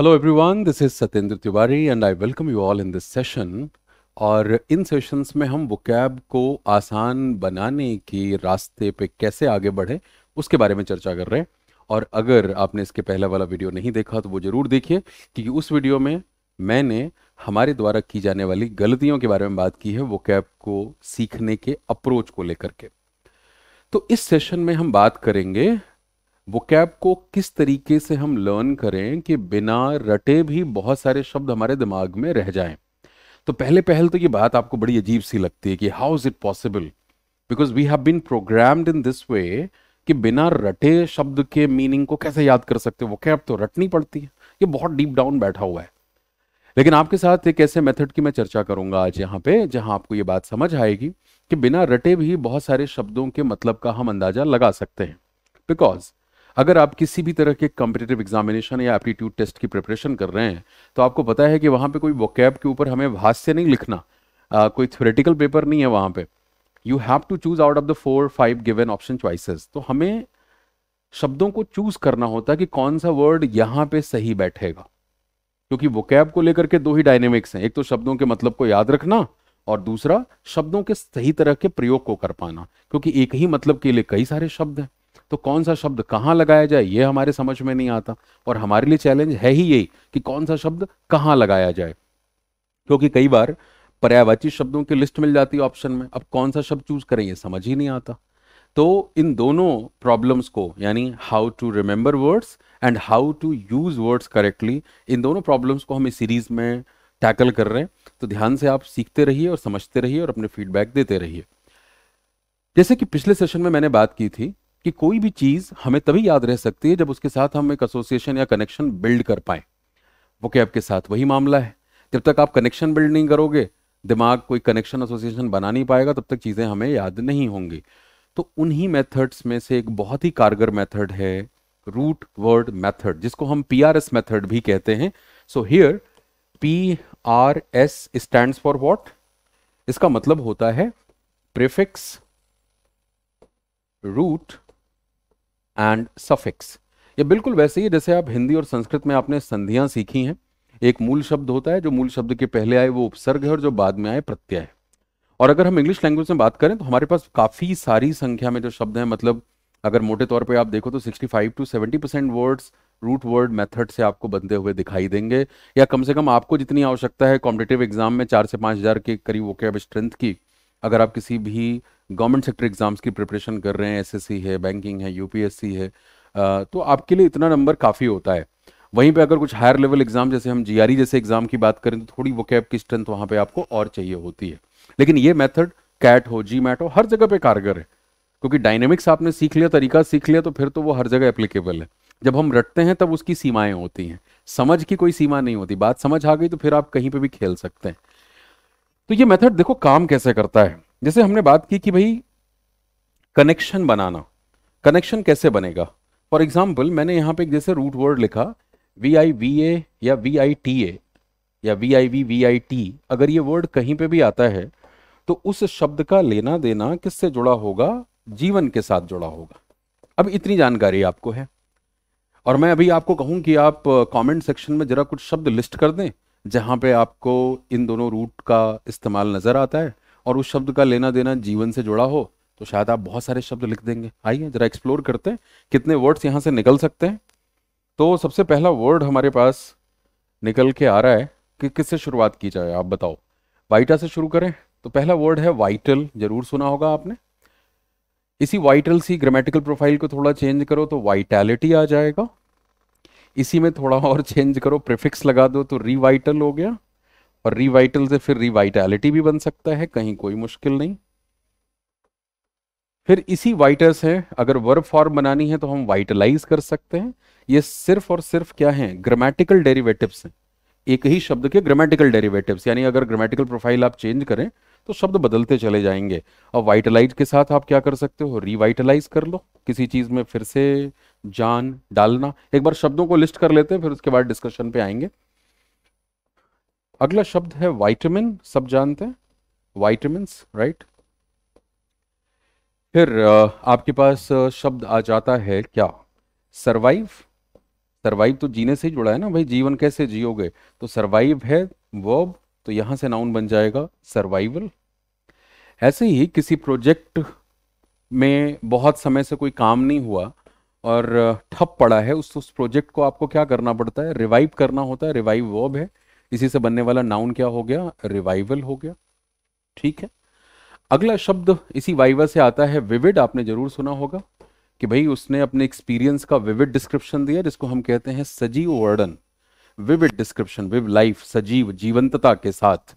Hello everyone this is Satyendra Tiwari and I welcome you all in this session और इन sessions में हम vocab को आसान बनाने के रास्ते पे कैसे आगे बढ़े उसके बारे में चर्चा कर रहे हैं और अगर आपने इसके पहले वाला वीडियो नहीं देखा तो वो ज़रूर देखिए क्योंकि उस वीडियो में मैंने हमारे द्वारा की जाने वाली गलतियों के बारे में बात की है कैब को सीखने के अप्रोच को लेकर के तो इस सेशन में हम बात करेंगे वोकैब को किस तरीके से हम लर्न करें कि बिना रटे भी बहुत सारे शब्द हमारे दिमाग में रह जाएं तो पहले पहल तो ये बात आपको बड़ी अजीब सी लगती है कि how is it possible because we have been programmed in this way कि बिना रटे शब्द के मीनिंग को कैसे याद कर सकते हो वो कैब तो रटनी पड़ती है ये बहुत डीप डाउन बैठा हुआ है लेकिन आपके साथ एक ऐसे मेथड की मैं चर्चा करूंगा आज यहाँ पे जहां आपको ये बात समझ आएगी कि बिना रटे भी बहुत सारे शब्दों के मतलब का हम अंदाजा लगा सकते हैं बिकॉज अगर आप किसी भी तरह के कम्पिटेटिव एग्जामिनेशन या एप्टीट्यूड टेस्ट की प्रिपरेशन कर रहे हैं तो आपको पता है कि वहाँ पे कोई वोकैब के ऊपर हमें भाष्य नहीं लिखना आ, कोई थ्योरेटिकल पेपर नहीं है वहाँ पे you have to choose out of the four five given option choices तो हमें शब्दों को चूज करना होता है कि कौन सा वर्ड यहाँ पे सही बैठेगा क्योंकि वोकैब को लेकर के दो ही डायनेमिक्स हैं एक तो शब्दों के मतलब को याद रखना और दूसरा शब्दों के सही तरह के प्रयोग को कर पाना क्योंकि एक ही मतलब के लिए कई सारे शब्द हैं तो कौन सा शब्द कहाँ लगाया जाए ये हमारे समझ में नहीं आता और हमारे लिए चैलेंज है ही यही कि कौन सा शब्द कहाँ लगाया जाए क्योंकि कई बार पर्यायवाची शब्दों की लिस्ट मिल जाती है ऑप्शन में अब कौन सा शब्द चूज करें ये समझ ही नहीं आता तो इन दोनों प्रॉब्लम्स को यानी how to remember words and how to use words correctly in दोनों प्रॉब्लम्स को हम इस सीरीज में टैकल कर रहे हैं तो ध्यान से आप सीखते रहिए और समझते रहिए और अपने फीडबैक देते रहिए जैसे कि पिछले सेशन में मैंने बात की थी कि कोई भी चीज़ हमें तभी याद रह सकती है जब उसके साथ हम एक एसोसिएशन या कनेक्शन बिल्ड कर पाए वो कैब के साथ वही मामला है जब तक आप कनेक्शन बिल्ड नहीं करोगे दिमाग कोई कनेक्शन एसोसिएशन बना नहीं पाएगा तब तक चीज़ें हमें याद नहीं होंगी तो उन्हीं मेथड्स में से एक बहुत ही कारगर मेथड है रूट वर्ड मेथड जिसको हम पी आर एस मेथड भी कहते हैं so here P R S stand for what इसका मतलब होता है प्रिफिक्स रूट एंड सफिक्स ये बिल्कुल वैसे ही जैसे आप हिंदी और संस्कृत में आपने संधियां सीखी हैं एक मूल शब्द होता है जो मूल शब्द के पहले आए वो उपसर्ग है और जो बाद में आए प्रत्यय है और अगर हम इंग्लिश लैंग्वेज में बात करें तो हमारे पास काफ़ी सारी संख्या में जो शब्द हैं मतलब अगर मोटे तौर पे आप देखो तो 65 to 70 percent words root word method से आपको बनते हुए दिखाई देंगे या कम से कम आपको जितनी आवश्यकता है कॉम्पिटेटिव एग्जाम में चार से पांच हज़ार के करीब वो कैब स्ट्रेंथ की अगर आप किसी भी गवर्नमेंट सेक्टर एग्ज़ाम्स की प्रिपरेशन कर रहे हैं एस है बैंकिंग है यूपीएससी है तो आपके लिए इतना नंबर काफ़ी होता है वहीं पे अगर कुछ हायर लेवल एग्ज़ाम जैसे हम जीआरई e जैसे एग्ज़ाम की बात करें तो थोड़ी वो कैब की स्ट्रेंथ वहाँ पे आपको और चाहिए होती है लेकिन ये मेथड कैट हो जी मैट हो हर जगह पे कारगर है क्योंकि डायनेमिक्स आपने सीख लिया तरीका सीख लिया तो फिर तो वो हर जगह एप्लीकेबल है जब हम रटते हैं तब उसकी सीमाएं होती हैं समझ की कोई सीमा नहीं होती बात समझ आ गई तो फिर आप कहीं पर भी खेल सकते हैं तो ये मेथड देखो काम कैसे करता है जैसे हमने बात की कि भाई कनेक्शन बनाना कनेक्शन कैसे बनेगा फॉर एग्जाम्पल मैंने यहाँ पे जैसे रूट वर्ड लिखा वी आई वी ए या वी आई टी ए या V I V V I T अगर ये वर्ड कहीं पे भी आता है तो उस शब्द का लेना देना किससे जुड़ा होगा जीवन के साथ जुड़ा होगा अब इतनी जानकारी आपको है और मैं अभी आपको कहूँ कि आप कमेंट सेक्शन में ज़रा कुछ शब्द लिस्ट कर दें जहाँ पे आपको इन दोनों रूट का इस्तेमाल नज़र आता है और उस शब्द का लेना देना जीवन से जुड़ा हो तो शायद आप बहुत सारे शब्द लिख देंगे आइए ज़रा एक्सप्लोर करते हैं कितने वर्ड्स यहाँ से निकल सकते हैं तो सबसे पहला वर्ड हमारे पास निकल के आ रहा है कि किससे शुरुआत की जाए आप बताओ वाइटा से शुरू करें तो पहला वर्ड है वाइटल जरूर सुना होगा आपने इसी वाइटल सी ग्रामेटिकल प्रोफाइल को थोड़ा चेंज करो तो वाइटैलिटी आ जाएगा इसी में थोड़ा और चेंज करो प्रिफिक्स लगा दो तो रिवाइटल हो गया और रिवाइटल से फिर रिवाइटैलिटी भी बन सकता है कहीं कोई मुश्किल नहीं फिर इसी वाइटर से अगर वर्ब फॉर्म बनानी है तो हम वाइटलाइज कर सकते हैं ये सिर्फ और सिर्फ क्या है ग्रामेटिकल डेरिवेटिव्स हैं एक ही शब्द के ग्रामेटिकल डेरिवेटिव्स यानी अगर ग्रामेटिकल प्रोफाइल आप चेंज करें तो शब्द बदलते चले जाएंगे और वाइटलाइज के साथ आप क्या कर सकते हो रिवाइटलाइज कर लो किसी चीज में फिर से जान डालना एक बार शब्दों को लिस्ट कर लेते हैं फिर उसके बाद डिस्कशन पे आएंगे अगला शब्द है वाइटमिन सब जानते हैं वाइटमिन राइट फिर आपके पास शब्द आ जाता है क्या सरवाइव सरवाइव तो जीने से ही जुड़ा है ना भाई जीवन कैसे जियोगे तो सरवाइव है वर्ब तो यहां से नाउन बन जाएगा सर्वाइवल ऐसे ही किसी प्रोजेक्ट में बहुत समय से कोई काम नहीं हुआ और ठप पड़ा है उस उस प्रोजेक्ट को आपको क्या करना पड़ता है रिवाइव करना होता है रिवाइव वर्ब है इसी से बनने वाला नाउन क्या हो गया रिवाइवल हो गया ठीक है अगला शब्द इसी वाइवा से आता है विविड आपने जरूर सुना होगा कि भाई उसने अपने एक्सपीरियंस का विविड डिस्क्रिप्शन दिया जिसको हम कहते हैं सजीव वर्णन विविड डिस्क्रिप्शन विव लाइफ सजीव जीवंतता के साथ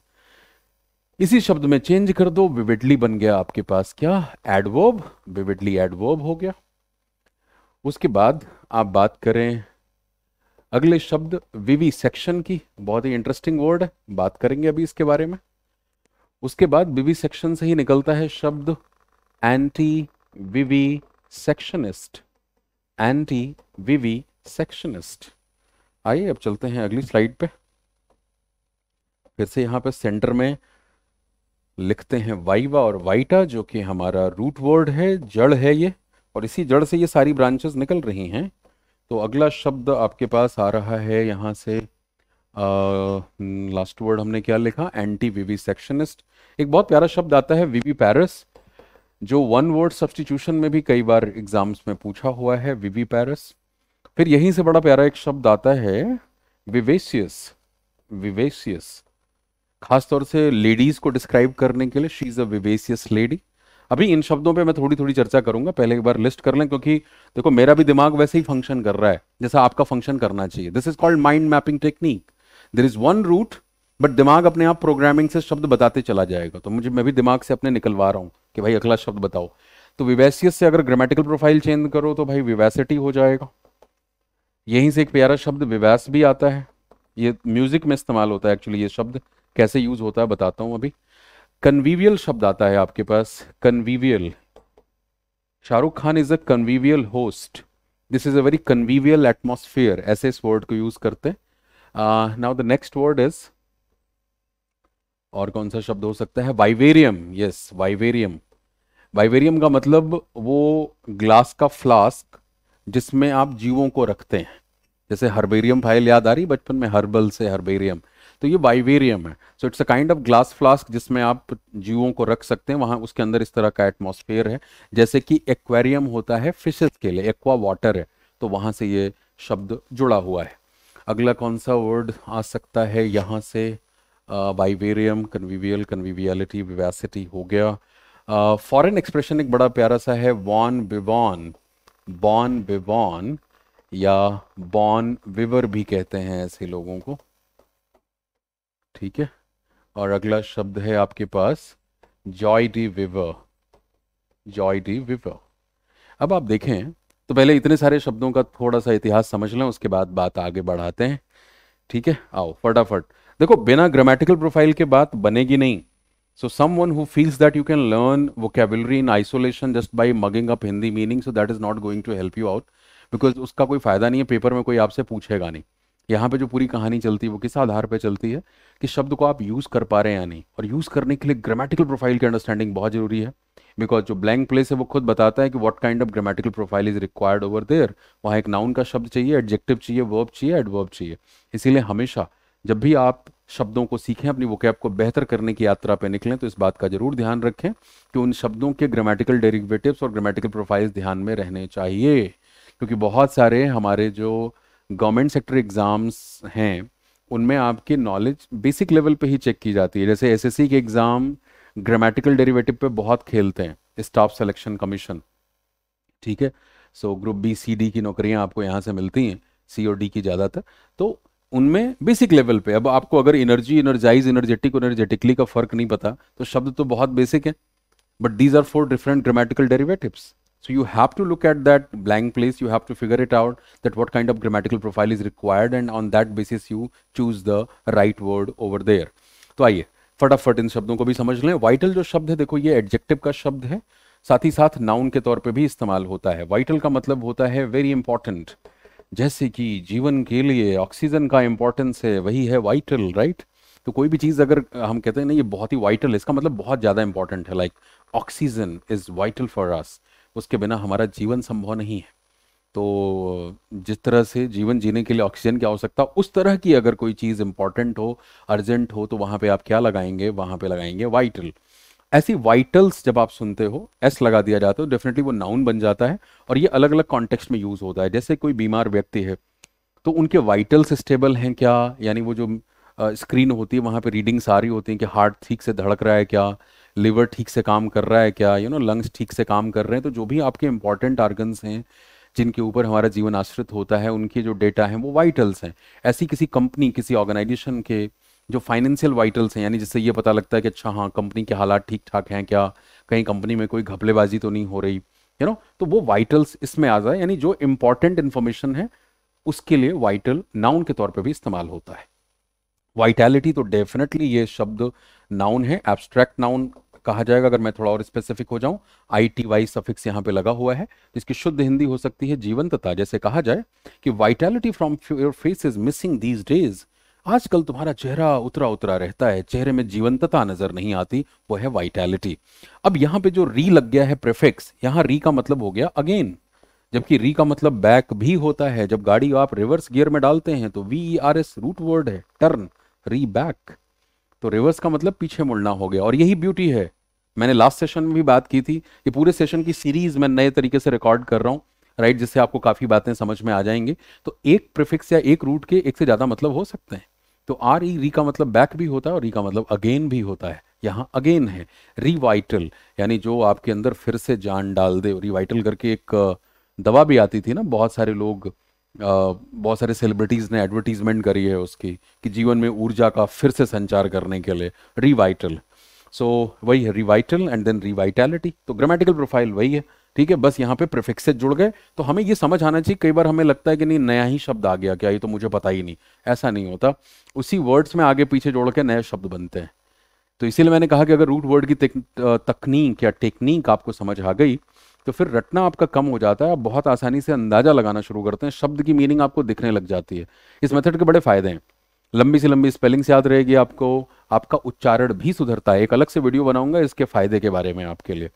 इसी शब्द में चेंज कर दो विविडली बन गया आपके पास क्या एडवर्ब विविडली एडवर्ब हो गया उसके बाद आप बात करें अगले शब्द विवी सेक्शन की बहुत ही इंटरेस्टिंग वर्ड है बात करेंगे अभी इसके बारे में उसके बाद विवी सेक्शन से ही निकलता है शब्द एंटी विवी सेक्शनिस्ट एंटी विवी सेक्शनिस्ट आइए अब चलते हैं अगली स्लाइड पे फिर से यहाँ पे सेंटर में लिखते हैं वाइवा और वाइटा जो कि हमारा रूट वर्ड है जड़ है ये और इसी जड़ से ये सारी ब्रांचेस निकल रही हैं तो अगला शब्द आपके पास आ रहा है यहाँ से लास्ट वर्ड हमने क्या लिखा एंटी वीवी सेक्शनिस्ट एक बहुत प्यारा शब्द आता है वीवी पैरस जो वन वर्ड सब्सटीट्यूशन में भी कई बार एग्जाम्स में पूछा हुआ है वीवी पैरस फिर यहीं से बड़ा प्यारा एक शब्द आता है विवेशियस विवेशियस खासतौर से लेडीज को डिस्क्राइब करने के लिए she is a vivacious lady अभी इन शब्दों पे मैं थोड़ी थोड़ी चर्चा करूंगा पहले एक बार लिस्ट कर लें क्योंकि देखो मेरा भी दिमाग वैसे ही फंक्शन कर रहा है जैसा आपका फंक्शन करना चाहिए this is called mind mapping technique there is one root but दिमाग अपने आप प्रोग्रामिंग से शब्द बताते चला जाएगा तो मुझे मैं भी दिमाग से अपने निकलवा रहा हूँ कि भाई अगला शब्द बताओ तो विवैसियस से अगर ग्रामेटिकल प्रोफाइल चेंज करो तो भाई विवैसिटी हो जाएगा यहीं से एक प्यारा शब्द विवैस भी आता है ये म्यूजिक में इस्तेमाल होता है एक्चुअली ये शब्द कैसे यूज होता है बताता हूँ अभी कन्वीवियल शब्द आता है आपके पास convivial Shahrukh Khan is a convivial host this is a very convivial atmosphere ऐसे इस वर्ड को यूज करते हैं now the next word is और कौन सा शब्द हो सकता है वाइवेरियम यस वाइवेरियम वाइवेरियम का मतलब वो ग्लास का फ्लास्क जिसमें आप जीवों को रखते हैं जैसे हर्बेरियम फाइल याद आ रही बचपन में हर्बल से हर्बेरियम तो ये वाइवेरियम है so it's a kind of glass flask जिसमें आप जीवों को रख सकते हैं वहाँ उसके अंदर इस तरह का एटमोसफेयर है जैसे कि एक्वेरियम होता है फिशेज के लिए एक्वा वाटर है तो वहाँ से ये शब्द जुड़ा हुआ है अगला कौन सा वर्ड आ सकता है यहाँ से वाइवेरियम कन्वीवियल कन्वीवियलिटी विवासिटी हो गया फॉरेन uh, एक्सप्रेशन एक बड़ा प्यारा सा है वॉन बिवॉन बॉन बिवॉन या बॉन विवर भी कहते हैं ऐसे लोगों को ठीक है और अगला शब्द है आपके पास joie de vivre joie de vivre अब आप देखें तो पहले इतने सारे शब्दों का थोड़ा सा इतिहास समझ लें उसके बाद बात आगे बढ़ाते हैं ठीक है आओ फटाफट देखो बिना ग्रामेटिकल प्रोफाइल के बात बनेगी नहीं so one who feels that you can learn vocabulary in isolation just by mugging up Hindi meaning so that is not going to help you out because उसका कोई फायदा नहीं है पेपर में कोई आपसे पूछेगा नहीं यहाँ पे जो पूरी कहानी चलती है वो किस आधार पर चलती है कि शब्द को आप यूज़ कर पा रहे हैं या नहीं और यूज़ करने के लिए ग्रामेटिकल प्रोफाइल की अंडरस्टैंडिंग बहुत ज़रूरी है बिकॉज जो ब्लैंक प्लेस है वो खुद बताता है कि what kind of grammatical profile is required over there वहाँ एक नाउन का शब्द चाहिए एडजेक्टिव चाहिए वर्ब चाहिए एडवर्ब चाहिए इसीलिए हमेशा जब भी आप शब्दों को सीखें अपनी वोकैब को बेहतर करने की यात्रा पर निकलें तो इस बात का जरूर ध्यान रखें कि उन शब्दों के ग्रामेटिकल डेरिवेटिव्स और ग्रामेटिकल प्रोफाइल्स ध्यान में रहने चाहिए क्योंकि बहुत सारे हमारे जो गवर्नमेंट सेक्टर एग्ज़ाम्स हैं उनमें आपकी नॉलेज बेसिक लेवल पे ही चेक की जाती है जैसे एसएससी के एग्ज़ाम ग्रामेटिकल डेरिवेटिव पे बहुत खेलते हैं स्टाफ सिलेक्शन कमीशन ठीक है so group B C D की नौकरियां आपको यहाँ से मिलती हैं सी और डी की ज़्यादातर तो उनमें बेसिक लेवल पे अब आपको अगर एनर्जी एनर्जाइज एनर्जेटिक एनर्जेटिकली का फर्क नहीं पता तो शब्द तो बहुत बेसिक है but these are four different grammatical derivatives So you have to look at that blank place. You have to figure it out that what kind of grammatical profile is required and on that basis you choose the right word over there. तो आइए फटाफट इन शब्दों को भी समझ लें vital जो शब्द है देखो ये एडजेक्टिव का शब्द है साथ ही साथ नाउन के तौर पे भी इस्तेमाल होता है वाइटल का मतलब होता है वेरी इंपॉर्टेंट जैसे कि जीवन के लिए ऑक्सीजन का इंपॉर्टेंस है वही है वाइटल राइट तो कोई भी चीज़ अगर हम कहते हैं ना ये बहुत ही वाइटल है इसका मतलब बहुत ज़्यादा इंपॉर्टेंट है like oxygen is vital for us उसके बिना हमारा जीवन संभव नहीं है तो जिस तरह से जीवन जीने के लिए ऑक्सीजन की आवश्यकता उस तरह की अगर कोई चीज़ इंपॉर्टेंट हो अर्जेंट हो तो वहाँ पे आप क्या लगाएंगे वहाँ पे लगाएंगे वाइटल ऐसी वाइटल्स जब आप सुनते हो एस लगा दिया जाता है डेफिनेटली वो नाउन बन जाता है और ये अलग अलग कॉन्टेक्स्ट में यूज़ होता है जैसे कोई बीमार व्यक्ति है तो उनके वाइटल्स स्टेबल हैं क्या यानी वो जो स्क्रीन होती है वहाँ पर रीडिंग्स आ रही होती हैं कि हार्ट ठीक से धड़क रहा है क्या लिवर ठीक से काम कर रहा है क्या यू नो लंग्स ठीक से काम कर रहे हैं तो जो भी आपके इंपॉर्टेंट ऑर्गन्स हैं जिनके ऊपर हमारा जीवन आश्रित होता है उनके जो डेटा है वो वाइटल्स हैं ऐसी किसी कंपनी किसी ऑर्गेनाइजेशन के जो फाइनेंशियल वाइटल्स हैं यानी जिससे ये पता लगता है कि अच्छा हाँ कंपनी के हालात ठीक ठाक हैं क्या कहीं कंपनी में कोई घपलेबाजी तो नहीं हो रही यू नो तो वो वाइटल्स इसमें आ जाए यानी जो इंपॉर्टेंट इन्फॉर्मेशन है उसके लिए वाइटल नाउन के तौर पर भी इस्तेमाल होता है वाइटैलिटी तो डेफिनेटली ये शब्द नाउन है एब्स्ट्रैक्ट नाउन कहा जाएगा अगर मैं थोड़ा और स्पेसिफिक हो जाऊं आई टी वाई सफिक्स यहां पे लगा हुआ है तो इसकी शुद्ध हिंदी हो सकती है जीवंतता जैसे कहा जाए कि vitality from your face is missing these days आजकल तुम्हारा चेहरा उतरा उतरा रहता है चेहरे में जीवंतता नजर नहीं आती वो है वाइटैलिटी अब यहां पे जो री लग गया है प्रेफिक्स यहां री का मतलब हो गया अगेन जबकि री का मतलब बैक भी होता है जब गाड़ी आप रिवर्स गियर में डालते हैं तो V R S root word है टर्न री बैक तो रिवर्स का मतलब पीछे मुड़ना हो गया और यही ब्यूटी है मैंने लास्ट सेशन में भी बात की थी कि पूरे सेशन की सीरीज मैं नए तरीके से रिकॉर्ड कर रहा हूँ राइट जिससे आपको काफ़ी बातें समझ में आ जाएंगे तो एक प्रिफिक्स या एक रूट के एक से ज़्यादा मतलब हो सकते हैं तो आर ई री का मतलब बैक भी होता है और री का मतलब अगेन भी होता है यहाँ अगेन है रिवाइटल यानी जो आपके अंदर फिर से जान डाल दे रिवाइटल करके एक दवा भी आती थी ना बहुत सारे लोग बहुत सारे सेलिब्रिटीज़ ने एडवर्टीजमेंट करी है उसकी कि जीवन में ऊर्जा का फिर से संचार करने के लिए रिवाइटल सो so, वही है रिवाइटल एंड देन रिवाइटैलिटी तो ग्रामेटिकल प्रोफाइल वही है ठीक है बस यहाँ पे प्रिफिक्सेज जुड़ गए तो हमें ये समझ आना चाहिए कई बार हमें लगता है कि नहीं नया ही शब्द आ गया क्या ये तो मुझे पता ही नहीं ऐसा नहीं होता उसी वर्ड्स में आगे पीछे जोड़ के नए शब्द बनते हैं तो इसीलिए मैंने कहा कि अगर रूट वर्ड की तकनीक या टेक्निक आपको समझ आ गई तो फिर रटना आपका कम हो जाता है आप बहुत आसानी से अंदाजा लगाना शुरू करते हैं शब्द की मीनिंग आपको दिखने लग जाती है इस मेथड के बड़े फायदे हैं लंबी से लंबी स्पेलिंग्स याद रहेगी आपको आपका उच्चारण भी सुधरता है एक अलग से वीडियो बनाऊंगा इसके फायदे के बारे में आपके लिए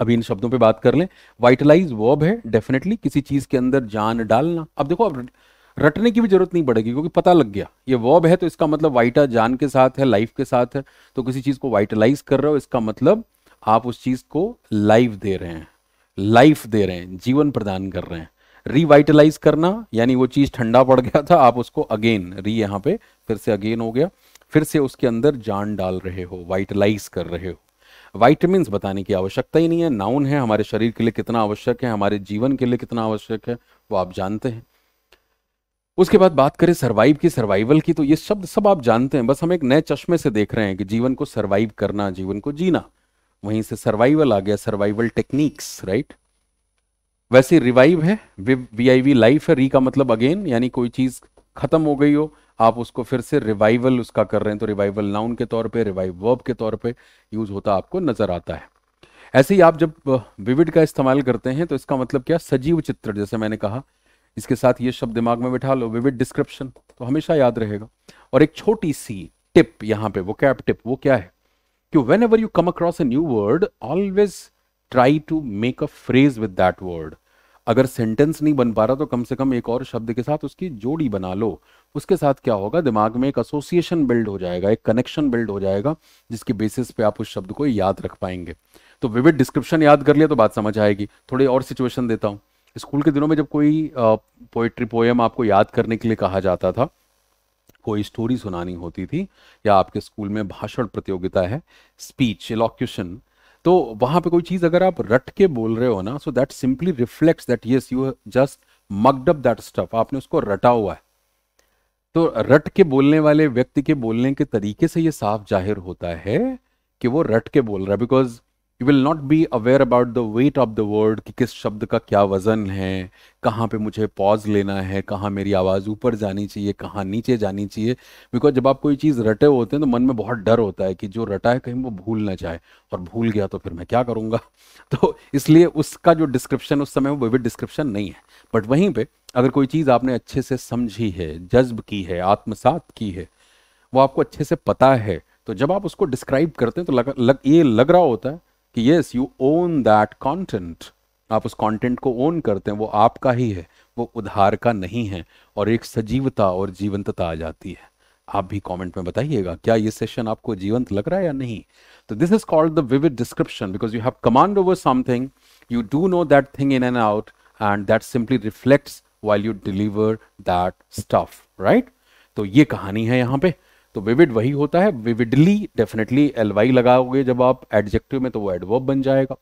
अभी इन शब्दों पे बात कर लें वाइटलाइज वर्ब है डेफिनेटली किसी चीज के अंदर जान डालना अब देखो अब रटने की भी जरूरत नहीं पड़ेगी क्योंकि पता लग गया ये वर्ब है तो इसका मतलब वाइटा जान के साथ है लाइफ के साथ है तो किसी चीज को वाइटलाइज कर रहे हो इसका मतलब आप उस चीज को लाइफ दे रहे हैं लाइफ दे रहे हैं जीवन प्रदान कर रहे हैं रिवाइटलाइज करना यानी वो चीज ठंडा पड़ गया था आप उसको अगेन री यहां पे फिर से अगेन हो गया फिर से उसके अंदर जान डाल रहे हो वाइटलाइज कर रहे हो वाइटमिन बताने की आवश्यकता ही नहीं है नाउन है हमारे शरीर के लिए कितना आवश्यक है हमारे जीवन के लिए कितना आवश्यक है वो आप जानते हैं उसके बाद बात करें सर्वाइव की सर्वाइवल की तो ये शब्द सब आप जानते हैं बस हम एक नए चश्मे से देख रहे हैं कि जीवन को सर्वाइव करना जीवन को जीना वहीं से सर्वाइवल आ गया सर्वाइवल टेक्निक्स राइट वैसे रिवाइव है वी आई वी लाइफ है री का मतलब अगेन यानी कोई चीज खत्म हो गई हो आप उसको फिर से रिवाइवल उसका कर रहे हैं तो रिवाइवल नाउन के तौर पे रिवाइव वर्ब के तौर पे यूज होता आपको नजर आता है ऐसे ही आप जब विविड का इस्तेमाल करते हैं तो इसका मतलब क्या सजीव चित्र जैसे मैंने कहा इसके साथ ये शब्द दिमाग में बिठा लो विविड डिस्क्रिप्शन तो हमेशा याद रहेगा और एक छोटी सी टिप यहाँ पे वो कैप टिप वो क्या है कि whenever you come across a new word always try to make a phrase with that word अगर सेंटेंस नहीं बन पा रहा तो कम से कम एक और शब्द के साथ उसकी जोड़ी बना लो उसके साथ क्या होगा दिमाग में एक एसोसिएशन बिल्ड हो जाएगा एक कनेक्शन बिल्ड हो जाएगा जिसके बेसिस पे आप उस शब्द को याद रख पाएंगे तो विविड डिस्क्रिप्शन याद कर लिया तो बात समझ आएगी थोड़ी और सिचुएशन देता हूँ स्कूल के दिनों में जब कोई पोएट्री पोएम आपको याद करने के लिए कहा जाता था कोई स्टोरी सुनानी होती थी या आपके स्कूल में भाषण प्रतियोगिता है स्पीच एलोक्यूशन तो वहां पे कोई चीज अगर आप रट के बोल रहे हो ना so that simply reflect that yes you just mugged up that stuff आपने उसको रटा हुआ है तो रट के बोलने वाले व्यक्ति के बोलने के तरीके से ये साफ जाहिर होता है कि वो रट के बोल रहा है because you will not be aware about the weight of the word कि किस शब्द का क्या वज़न है कहाँ पे मुझे पॉज लेना है कहाँ मेरी आवाज़ ऊपर जानी चाहिए कहाँ नीचे जानी चाहिए बिकॉज जब आप कोई चीज़ रटे होते हैं तो मन में बहुत डर होता है कि जो रटा है कहीं वो भूल ना जाए और भूल गया तो फिर मैं क्या करूँगा तो इसलिए उसका जो डिस्क्रिप्शन उस समय वो विविड डिस्क्रिप्शन नहीं है बट वहीं पर अगर कोई चीज़ आपने अच्छे से समझी है जज्ब की है आत्मसात की है वो आपको अच्छे से पता है तो जब आप उसको डिस्क्राइब करते हैं तो लग, लग ये लग रहा होता है कि yes you own that content आप उस कंटेंट को ओन करते हैं वो आपका ही है वो उधार का नहीं है और एक सजीवता और जीवंतता आ जाती है आप भी कमेंट में बताइएगा क्या ये सेशन आपको जीवंत लग रहा है या नहीं तो this is called the vivid description because you have command over something you do know that thing in and out and that simply reflects while you deliver that stuff right तो ये कहानी है यहाँ पे तो विविड वही होता है विविडली डेफिनेटली एलवाई लगाओगे जब आप एडजेक्टिव में तो वो एडवर्ब बन जाएगा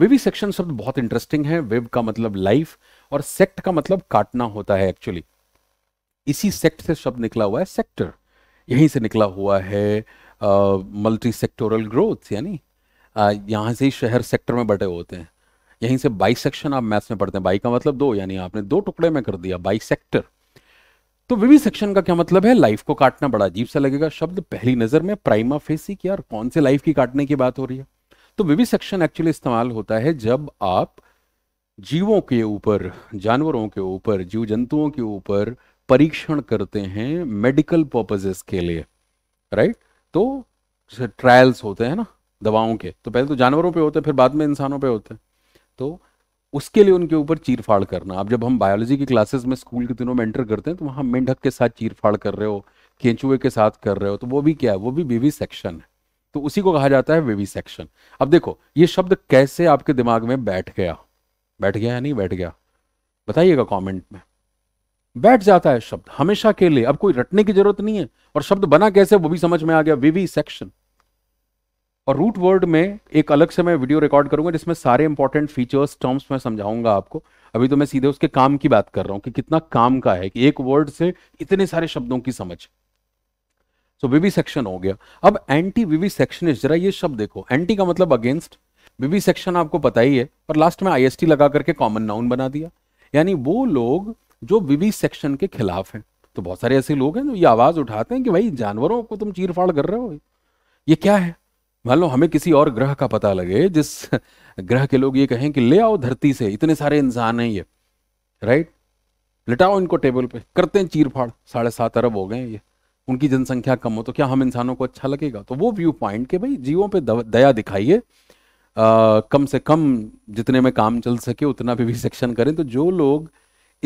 विवी सेक्शन शब्द बहुत इंटरेस्टिंग है विव का मतलब लाइफ और सेक्ट का मतलब काटना होता है एक्चुअली इसी सेक्ट से शब्द निकला हुआ है सेक्टर यहीं से निकला हुआ है मल्टी सेक्टोरल ग्रोथ यानी यहाँ से ही शहर सेक्टर में बटे होते हैं यहीं से बाई सेक्शन आप मैथ्स में पढ़ते हैं बाई का मतलब दो यानी आपने दो टुकड़े में कर दिया बाई सेक्टर तो विवी सेक्शन का क्या मतलब है लाइफ को काटना बड़ा अजीब सा लगेगा शब्द पहली नजर में प्राइमा फेसी की यार कौन से लाइफ की काटने की बात हो रही है तो विवी सेक्शन एक्चुअली इस्तेमाल होता है जब आप जीवों के ऊपर जानवरों के ऊपर जीव जंतुओं के ऊपर परीक्षण करते हैं मेडिकल पर्पजेस के लिए राइट तो ट्रायल्स होते हैं ना दवाओं के तो पहले तो जानवरों पे होते हैं फिर बाद में इंसानों पे होते हैं तो उसके लिए उनके ऊपर चीरफाड़ करना अब जब हम बायोलॉजी की क्लासेस में स्कूल के दिनों में एंटर करते हैं तो वहाँ मेंढक के साथ चीरफाड़ कर रहे हो केंचुए के साथ कर रहे हो तो वो भी क्या है वो भी विवी सेक्शन है तो उसी को कहा जाता है विवी सेक्शन अब देखो ये शब्द कैसे आपके दिमाग में बैठ गया बैठ गया या नहीं बैठ गया बताइएगा कॉमेंट में बैठ जाता है शब्द हमेशा के लिए अब कोई रटने की जरूरत नहीं है और शब्द बना कैसे वो भी समझ में आ गया विवी सेक्शन और रूट वर्ड में एक अलग से मैं वीडियो रिकॉर्ड करूंगा जिसमें सारे इंपॉर्टेंट फीचर्स टर्म्स में समझाऊंगा आपको अभी तो मैं सीधे उसके काम की बात कर रहा हूं कि कितना काम का है कि एक वर्ड से इतने सारे शब्दों की समझ सो विवी सेक्शन हो गया अब एंटी विवी सेक्शनिस्ट जरा ये शब्द देखो एंटी का मतलब अगेंस्ट विवी सेक्शन आपको पता ही है पर लास्ट में आईएसटी लगा करके कॉमन नाउन बना दिया यानी वो लोग जो विवी सेक्शन के खिलाफ हैं तो बहुत सारे ऐसे लोग हैं जो ये आवाज उठाते हैं कि भाई जानवरों को तुम चीरफाड़ कर रहे हो ये क्या है मान लो हमें किसी और ग्रह का पता लगे जिस ग्रह के लोग ये कहें कि ले आओ धरती से इतने सारे इंसान हैं ये राइट लिटाओ इनको टेबल पे करते हैं चीरफाड़ फाड़ साढ़े सात अरब हो गए ये उनकी जनसंख्या कम हो तो क्या हम इंसानों को अच्छा लगेगा तो वो व्यू पॉइंट के भाई जीवों पे दया दिखाइए कम से कम जितने में काम चल सके उतना भी सेक्शन करें तो जो लोग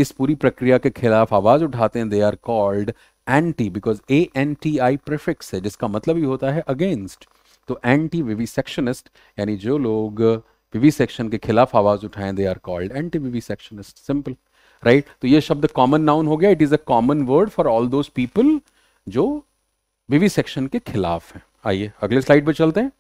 इस पूरी प्रक्रिया के खिलाफ आवाज उठाते हैं they are called anti because A N T I prefix है जिसका मतलब ही होता है अगेंस्ट तो एंटी विविसेक्शनिस्ट यानी जो लोग विविसेक्शन के खिलाफ आवाज उठाएं they are called anti vivisectionist simple right तो ये शब्द कॉमन नाउन हो गया it is a common word for all those people जो विविसेक्शन के खिलाफ हैं आइए अगले स्लाइड पे चलते हैं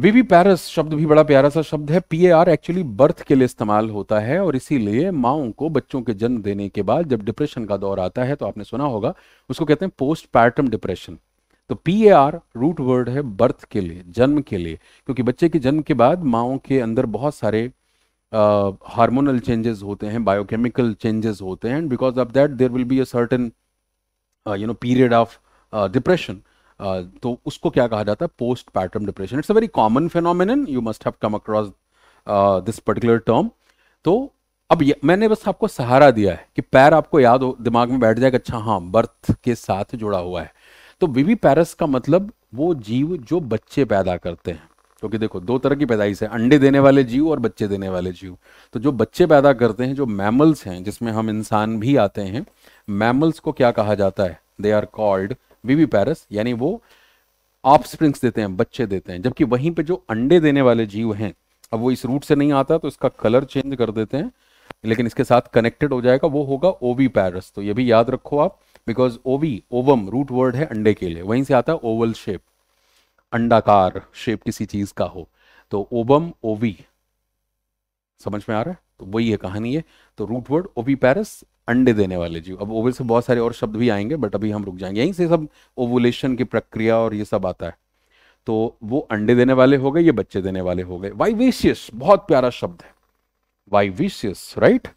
विवी पैरस शब्द भी बड़ा प्यारा सा शब्द है पी आर एक्चुअली बर्थ के लिए इस्तेमाल होता है और इसीलिए माओ को बच्चों के जन्म देने के बाद जब डिप्रेशन का दौर आता है तो आपने सुना होगा उसको कहते हैं पोस्ट पैटर्म डिप्रेशन तो P A R root word है बर्थ के लिए जन्म के लिए क्योंकि बच्चे के जन्म के बाद माओ के अंदर बहुत सारे हार्मोनल चेंजेस होते हैं बायोकेमिकल चेंजेस होते हैं and because of that there will be a certain you know period of depression तो उसको क्या कहा जाता है postpartum depression it's a very common phenomenon you must have come across this particular term तो अब ये, मैंने बस आपको सहारा दिया है कि पैर आपको याद हो दिमाग में बैठ जाएगा अच्छा हाँ बर्थ के साथ जुड़ा हुआ है तो विवी पैरस का मतलब वो जीव जो बच्चे पैदा करते हैं क्योंकि तो देखो दो तरह की पैदाइश है अंडे देने वाले जीव और बच्चे देने वाले जीव तो जो बच्चे पैदा करते हैं जो मैमल्स हैं जिसमें हम इंसान भी आते हैं मैमल्स को क्या कहा जाता है दे आर कॉल्ड वीवी पैरस यानी वो ऑफ स्प्रिंग्स देते हैं बच्चे देते हैं जबकि वहीं पे जो अंडे देने वाले जीव हैं अब वो इस रूट से नहीं आता तो इसका कलर चेंज कर देते हैं लेकिन इसके साथ कनेक्टेड हो जाएगा वो होगा ओवी पैरस तो ये भी याद रखो आप बिकॉज ओवी ओवम रूट वर्ड है अंडे के लिए वहीं से आता है ओवल शेप अंडाकार शेप किसी चीज का हो तो ओबम ओवी समझ में आ रहा है तो वही है कहानी है तो रूट वर्ड ओवी पैरस अंडे देने वाले जीव अब ओवल से बहुत सारे और शब्द भी आएंगे बट अभी हम रुक जाएंगे यहीं से सब ओवुलेशन की प्रक्रिया और ये सब आता है तो वो अंडे देने वाले हो गए ये बच्चे देने वाले हो गए वाइवेशियस बहुत प्यारा शब्द है वाइविशियस राइट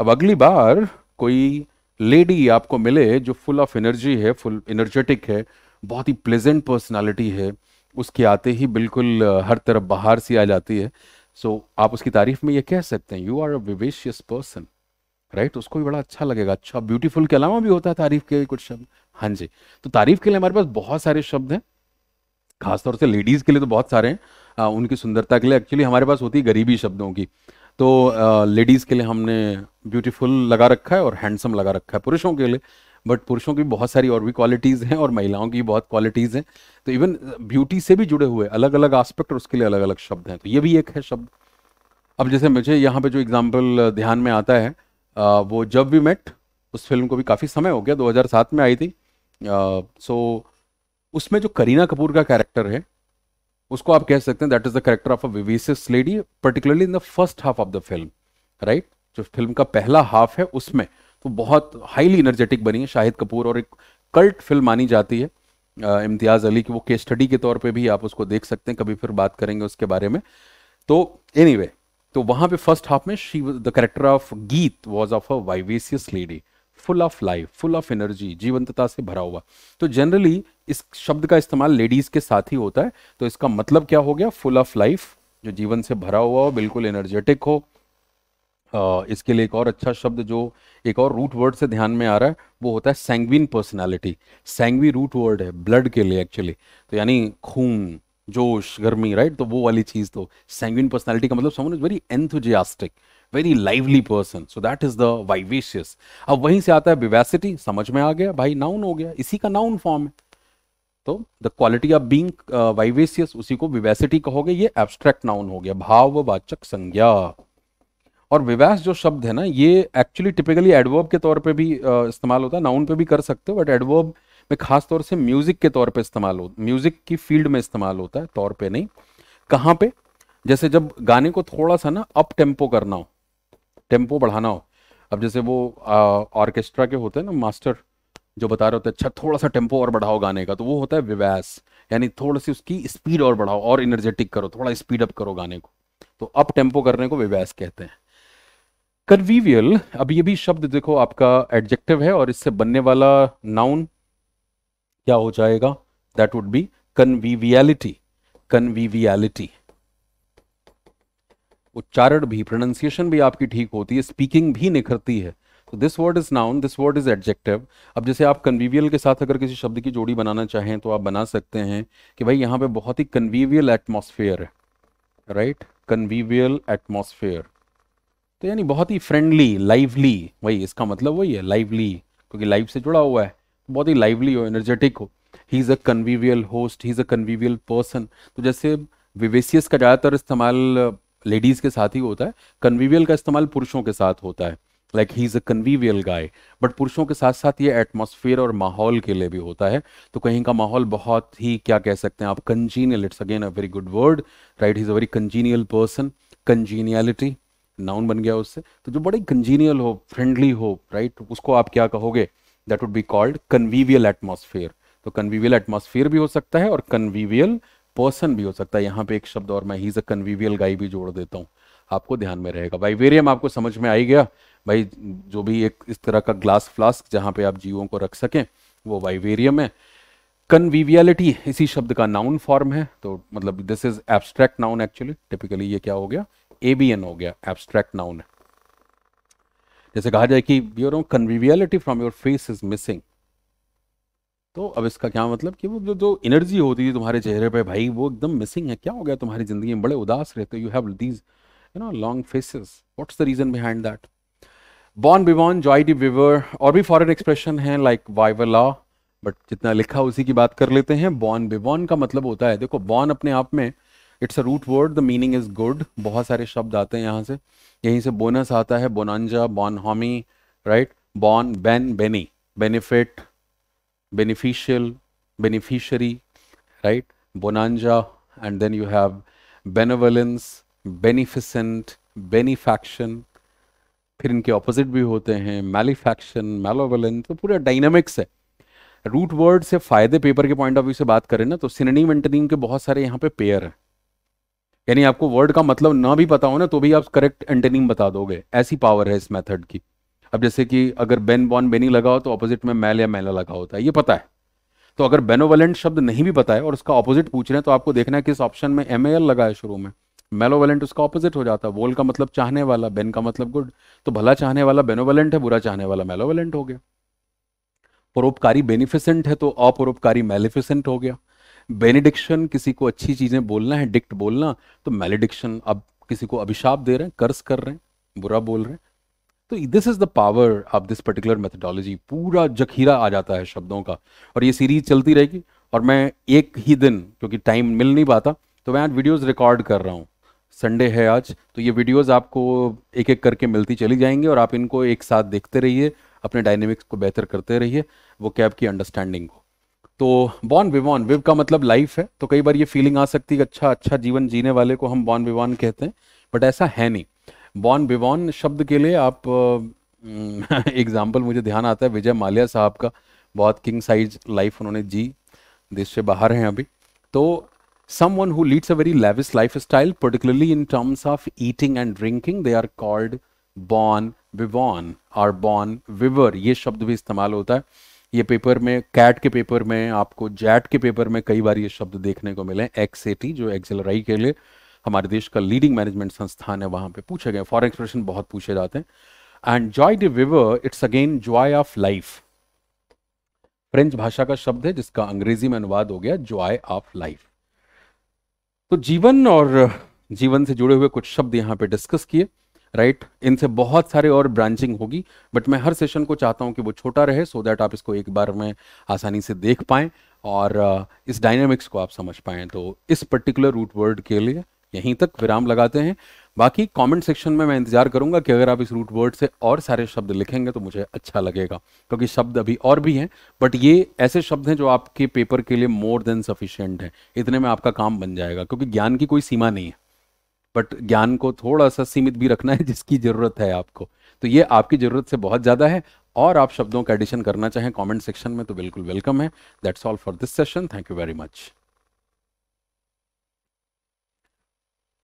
अब अगली बार कोई लेडी आपको मिले जो फुल ऑफ एनर्जी है फुल एनर्जेटिक है बहुत ही प्लेजेंट पर्सनालिटी है उसके आते ही बिल्कुल हर तरफ बाहर सी आ जाती है सो so, आप उसकी तारीफ में ये कह सकते हैं you are a vivacious person right उसको भी बड़ा अच्छा लगेगा अच्छा ब्यूटीफुल के अलावा भी होता है तारीफ के कुछ शब्द हाँ जी तो तारीफ के लिए हमारे पास बहुत सारे शब्द हैं खासतौर से लेडीज़ के लिए तो बहुत सारे हैं उनकी सुंदरता के लिए एक्चुअली हमारे पास होती है गरीबी शब्दों की तो लेडीज़ के लिए हमने ब्यूटीफुल लगा रखा है और हैंडसम लगा रखा है पुरुषों के लिए बट पुरुषों की बहुत सारी और भी क्वालिटीज़ हैं और महिलाओं की बहुत क्वालिटीज़ हैं तो इवन ब्यूटी से भी जुड़े हुए अलग अलग आस्पेक्ट और उसके लिए अलग अलग शब्द हैं तो ये भी एक है शब्द अब जैसे मुझे यहाँ पे जो एग्जाम्पल ध्यान में आता है वो जब भी मेट उस फिल्म को भी काफ़ी समय हो गया 2007 में आई थी सो उसमें जो करीना कपूर का कैरेक्टर है उसको आप कह सकते हैं that is the character of a vivacious lady particularly in the first half of the film right जो फिल्म का पहला हाफ है उसमें तो बहुत हाईली एनर्जेटिक बनी है शाहिद कपूर और एक कल्ट फिल्म मानी जाती है इम्तियाज अली की वो केस स्टडी के तौर पे भी आप उसको देख सकते हैं कभी फिर बात करेंगे उसके बारे में तो एनी anyway, तो वहां पे फर्स्ट हाफ में she the character of Geet was of a vivacious lady full of life full of energy जीवंतता से भरा हुआ तो जनरली इस शब्द का इस्तेमाल लेडीज के साथ ही होता है तो इसका मतलब क्या हो गया फुल ऑफ लाइफ जो जीवन से भरा हुआ हो बिल्कुल एनर्जेटिक हो आ, इसके लिए एक और अच्छा शब्द जो एक और रूट वर्ड से ध्यान में आ रहा है वो होता है sanguine personality sangui root word है ब्लड के लिए एक्चुअली तो यानी खून जोश गर्मी राइट तो वो वाली चीज़ तो सैंगविन पर्सनैलिटी का मतलब someone is very enthusiastic very lively person so that is the vivacious अब वहीं से आता है विवेसिटी समझ में आ गया भाई नाउन हो गया इसी का नाउन फॉर्म है तो the quality of being vivacious उसी को विवैसिटी कहोगे ये एब्स्ट्रैक्ट नाउन हो गया भाववाचक संज्ञा और विवैस जो शब्द है ना ये एक्चुअली टिपिकली एडवर्ब के तौर पे भी uh, इस्तेमाल होता है नाउन पे भी कर सकते हो बट एडवर्ब में खास तौर से म्यूजिक के तौर पे इस्तेमाल हो म्यूजिक की फील्ड में इस्तेमाल होता है तौर पे नहीं कहाँ पे जैसे जब गाने को थोड़ा सा ना अप टेम्पो करना हो टेम्पो बढ़ाना हो अब जैसे वो ऑर्केस्ट्रा uh, के होते हैं ना मास्टर जो बता रहे होते हैं अच्छा थोड़ा सा टेम्पो और बढ़ाओ गाने का तो वो होता है विवास यानी थोड़ी सी उसकी स्पीड और बढ़ाओ और एनर्जेटिक करो थोड़ा स्पीड अप करो गाने को तो अप टेम्पो करने को विवैस कहते हैं कन्वीवियल अब ये भी शब्द देखो आपका एडजेक्टिव है और इससे बनने वाला नाउन क्या हो जाएगा that would be conviviality conviviality उच्चारण भी प्रोनाउंसिएशन भी आपकी ठीक होती है स्पीकिंग भी निखरती है तो this word is noun this word is adjective अब जैसे आप कन्वीवियल के साथ अगर किसी शब्द की जोड़ी बनाना चाहें तो आप बना सकते हैं कि भाई यहाँ पे बहुत ही कन्वीवियल एटमोसफेयर है राइट कन्वीवियल एटमोसफेयर तो यानी बहुत ही फ्रेंडली लाइवली वही इसका मतलब वही है लाइवली क्योंकि लाइव से जुड़ा हुआ है बहुत ही लाइवली हो एनर्जेटिक हो he is a convivial host he is a convivial person तो जैसे विवेसियस का ज़्यादातर इस्तेमाल लेडीज़ के साथ ही होता है कन्वीवियल का इस्तेमाल पुरुषों के साथ होता है like he is a convivial guy but पुरुषों के साथ साथ ये एटमोसफियर और माहौल के लिए भी होता है तो कहीं का माहौल बहुत ही क्या कह सकते हैं आप congenial it's again a very good word right is a very congenial person congeniality noun बन गया उससे तो जो बड़े कंजीनियल हो फ्रेंडली हो राइट right? उसको आप क्या कहोगे that would be called convivial atmosphere तो कन्वीवियल एटमोसफियर भी हो सकता है और कन्वीवियल पर्सन भी हो सकता है यहाँ पे एक शब्द और मैं ही इज़ अ कन्वीवियल गाय भी जोड़ देता हूँ आपको ध्यान में रहेगा वाइवेरियम आपको समझ में आई गया भाई जो भी एक इस तरह का ग्लास फ्लास्क जहाँ पे आप जीवों को रख सकें वो वाइवेरियम है कन्वीवियलिटी इसी शब्द का नाउन फॉर्म है तो मतलब this is abstract noun actually typically ये क्या हो गया एबीएन हो गया एब्स्ट्रैक्ट नाउन है जैसे कहा जाए कि your conviviality from your face is missing तो अब इसका क्या मतलब कि वो जो जो एनर्जी होती थी तुम्हारे चेहरे पे भाई वो एकदम मिसिंग है क्या हो गया तुम्हारी जिंदगी में बड़े उदास रहते हो you have these you know long faces what's the reason behind that bon बिबॉन जॉय डी विवर और भी फॉरन एक्सप्रेशन है लाइक वाइवला बट जितना लिखा उसी की बात कर लेते हैं बॉन बिबॉन का मतलब होता है देखो बॉन अपने आप में it's a root word the meaning is good बहुत सारे शब्द आते हैं यहाँ से यहीं से बोनस आता है bonanza bonhomie right bon ben beni benefit beneficial beneficiary right bonanza and then you have benevolence beneficent benefaction फिर इनके ऑपोजिट भी होते हैं मैलीफैक्शन मेलोवेलेंस तो पूरा डायनामिक्स है रूट वर्ड से फायदे पेपर के पॉइंट ऑफ व्यू से बात करें ना तो सिनेम एंटनिम के बहुत सारे यहाँ पे पेयर हैं यानी आपको वर्ड का मतलब ना भी पता हो ना तो भी आप करेक्ट एंटनिम बता दोगे ऐसी पावर है इस मेथड की अब जैसे कि अगर बेन बॉन बेनी लगा हो तो ऑपोजिट में मैल या मैला लगा होता है ये पता है तो अगर बेनोवेलेंट शब्द नहीं भी पता है और उसका ऑपोजिट पूछ रहे हैं तो आपको देखना है किस ऑप्शन में एम ए एल लगा है शुरू में मेलोवेलेंट उसका ऑपोजिट हो जाता है वोल का मतलब चाहने वाला बेन का मतलब गुड तो भला चाहने वाला बेनोवेलेंट है बुरा चाहने वाला मेलोवेलेंट हो गया परोपकारी बेनिफिसेंट है तो अपरोपकारी मेलिफिसेंट हो गया बेनिडिक्शन किसी को अच्छी चीजें बोलना है डिक्ट बोलना तो मेलिडिक्शन अब किसी को अभिशाप दे रहे हैं कर्ज कर रहे हैं बुरा बोल रहे हैं तो this is the power of this particular methodology पूरा जखीरा आ जाता है शब्दों का और ये सीरीज चलती रहेगी और मैं एक ही दिन क्योंकि टाइम मिल नहीं पाता तो मैं आज वीडियोस रिकॉर्ड कर रहा हूँ संडे है आज तो ये वीडियोस आपको एक एक करके मिलती चली जाएंगी और आप इनको एक साथ देखते रहिए अपने डायनेमिक्स को बेहतर करते रहिए वो कैब की अंडरस्टैंडिंग को तो बॉन विवान विव का मतलब लाइफ है तो कई बार ये फीलिंग आ सकती है कि अच्छा अच्छा जीवन जीने वाले को हम बॉन विवान कहते हैं बट ऐसा है नहीं बॉन विवान शब्द के लिए आप एग्जाम्पल मुझे ध्यान आता है विजय माल्या साहब का बहुत किंग साइज लाइफ उन्होंने जी देश से बाहर हैं अभी तो someone who leads a very lavish lifestyle, particularly in terms of eating and drinking, they are called born vivant or born viveur ये शब्द भी इस्तेमाल होता है ये पेपर में कैट के पेपर में आपको जैट के पेपर में कई बार ये शब्द देखने को मिले एक्सएटी जो एक्सेलराई के लिए हमारे देश का लीडिंग मैनेजमेंट संस्थान है वहां पे पूछे गए फॉर एक्सप्रेशन बहुत पूछे जाते हैं and joie de vivre it's again joy of life French भाषा का शब्द है जिसका अंग्रेजी में अनुवाद हो गया जॉय ऑफ लाइफ तो जीवन और जीवन से जुड़े हुए कुछ शब्द यहाँ पे डिस्कस किए राइट right? इनसे बहुत सारे और ब्रांचिंग होगी बट मैं हर सेशन को चाहता हूँ कि वो छोटा रहे सो so दैट आप इसको एक बार में आसानी से देख पाएं और uh, इस डायनेमिक्स को आप समझ पाएं तो इस पर्टिकुलर रूट वर्ड के लिए यहीं तक विराम लगाते हैं बाकी कमेंट सेक्शन में मैं इंतजार करूंगा कि अगर आप इस रूट वर्ड से और सारे शब्द लिखेंगे तो मुझे अच्छा लगेगा क्योंकि शब्द अभी और भी हैं बट ये ऐसे शब्द हैं जो आपके पेपर के लिए मोर देन सफिशियंट हैं इतने में आपका काम बन जाएगा क्योंकि ज्ञान की कोई सीमा नहीं है बट ज्ञान को थोड़ा सा सीमित भी रखना है जिसकी ज़रूरत है आपको तो ये आपकी ज़रूरत से बहुत ज़्यादा है और आप शब्दों का एडिशन करना चाहें कॉमेंट सेक्शन में तो बिल्कुल वेलकम है that's all for this session thank you very much